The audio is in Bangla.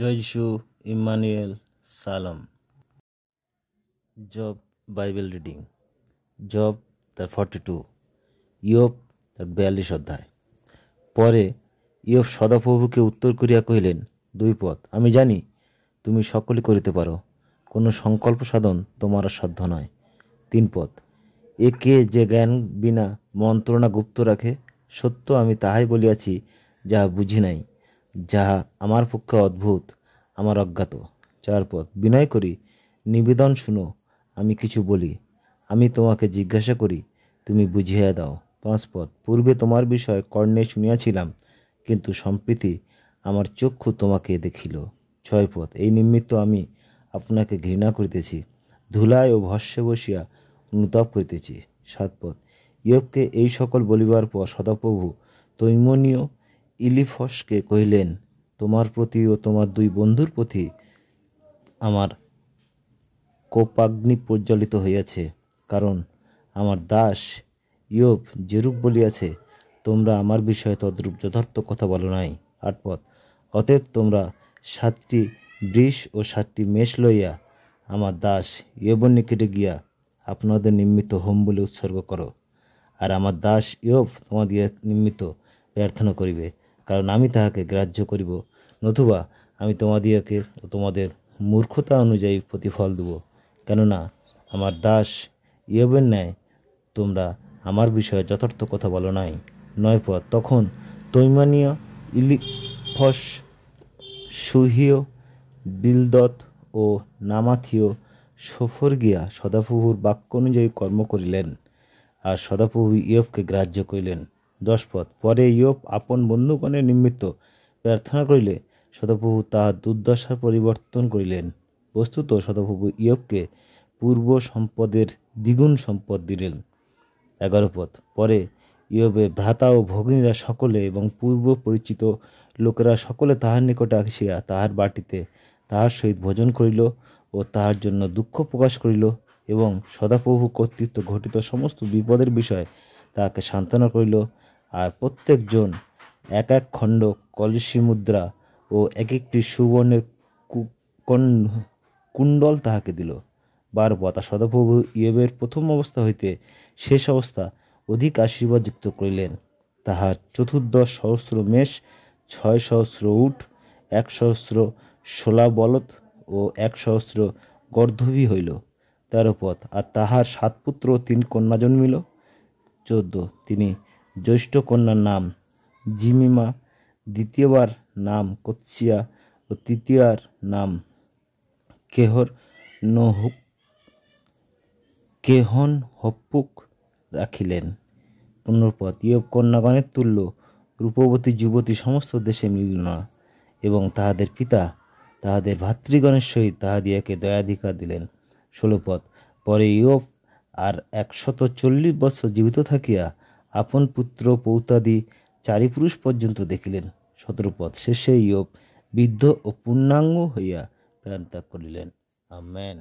যিশু ইমানুয়েল সালাম জব বাইবেল রিডিং জব তার ফর্টি টু ইয়ব তার বিয়াল্লিশ অধ্যায় পরে ইয়ব সদাপ্রভুকে উত্তর করিয়া কহিলেন দুই পথ আমি জানি তুমি সকলে করিতে পারো কোনো সংকল্প সাধন তোমার সাধ্য নয় তিন পথ একে যে জ্ঞান বিনা মন্ত্রণা গুপ্ত রাখে সত্য আমি তাহাই বলিয়াছি যাহা বুঝি নাই যাহা আমার পক্ষে অদ্ভুত আমার অজ্ঞাত চার পথ বিনয় করি নিবেদন শুনো আমি কিছু বলি আমি তোমাকে জিজ্ঞাসা করি তুমি বুঝিয়া দাও পাঁচ পথ পূর্বে তোমার বিষয় কর্ণে শুনিয়াছিলাম কিন্তু সম্প্রীতি আমার চক্ষু তোমাকে দেখিল ছয় পথ এই নিমিত্ত আমি আপনাকে ঘৃণা করিতেছি ধুলায় ও ভস্যে বসিয়া অনুতাপ করিতেছি সাত পথ ইয়বকে এই সকল বলিবার পর সদাপ্রভু তৈমনীয় ইলিফসকে কহিলেন তোমার প্রতি ও তোমার দুই বন্ধুর প্রতি আমার কোপাগ্নি প্রজ্বলিত হইয়াছে কারণ আমার দাস ইয়োপ যেরূপ বলিয়াছে তোমরা আমার বিষয়ে তদ্রূপ যথার্থ কথা বলো নাই আটপথ অতএব তোমরা সাতটি বৃষ ও সাতটি মেষ লইয়া আমার দাস ইয়বন নিকটে গিয়া আপনাদের নির্মিত হোম বলে উৎসর্গ করো আর আমার দাস ইয়ব তোমাদের নিমিত্ত প্রার্থনা করিবে কারণ আমি তাহাকে গ্রাহ্য করিব নতুবা আমি তোমাদিয়াকে ও তোমাদের মূর্খতা অনুযায়ী প্রতিফল দেব কেননা আমার দাস ইয়বের ন্যায় তোমরা আমার বিষয়ে যথার্থ কথা বলো নাই পথ তখন তৈমানীয় ইলিফস সুহীয় বিলদত ও নামাথীয় সফর গিয়া সদাপ্রভুর বাক্য অনুযায়ী কর্ম করিলেন আর সদাপ্রভু ইয়বকে গ্রাহ্য করিলেন দশ পদ পরে ইয়োপ আপন বন্ধুগণের নিমিত্ত প্রার্থনা করিলে শতপ্রভু তাহার দুর্দশার পরিবর্তন করিলেন বস্তুত শতপ্রভু ইয়োপকে পূর্ব সম্পদের দ্বিগুণ সম্পদ দিলেন এগারো পথ পরে ইয়বের ভ্রাতা ও ভগ্নীরা সকলে এবং পূর্ব পরিচিত লোকেরা সকলে তাহার নিকটে আসিয়া তাহার বাটিতে তাহার সহিত ভোজন করিল ও তাহার জন্য দুঃখ প্রকাশ করিল এবং সদাপ্রভু কর্তৃত্ব ঘটিত সমস্ত বিপদের বিষয়ে তাহাকে সান্ত্বনা করিল আর প্রত্যেকজন এক এক খণ্ড কলসি মুদ্রা ও এক একটি সুবর্ণের কুণ্ডল তাহাকে দিল বার বতা সদপ্রভু ইয়েবের প্রথম অবস্থা হইতে শেষ অবস্থা অধিক আশীর্বাদযুক্ত করিলেন তাহার চতুর্দশ সহস্র মেষ ছয় সহস্র উঠ এক সহস্র শোলা বলদ ও এক সহস্র গর্ধবী হইল তেরো পথ আর তাহার সাত পুত্র তিন কন্যা জন্মিল চোদ্দ তিনি জ্যৈষ্ঠ কন্যার নাম জিমিমা দ্বিতীয়বার নাম কচ্ছিয়া ও তৃতীয়ার নাম কেহর নহুক কেহন হপ্পুক রাখিলেন পুনর্পদ ইয়ব কন্যাগণের তুল্য রূপবতী যুবতী সমস্ত দেশে মিলিল না এবং তাহাদের পিতা তাহাদের ভাতৃগণের সহিত তাহাদিয়াকে দয়াধিকার দিলেন ষোলপথ পরে ইয়ব আর একশত চল্লিশ বছর জীবিত থাকিয়া আপন পুত্র পৌতাদি চারিপুরুষ পর্যন্ত দেখিলেন সতরপথ শেষে ইয়োগ বৃদ্ধ ও পূর্ণাঙ্গ হইয়া প্রাণত্যাগ করিলেন আমেন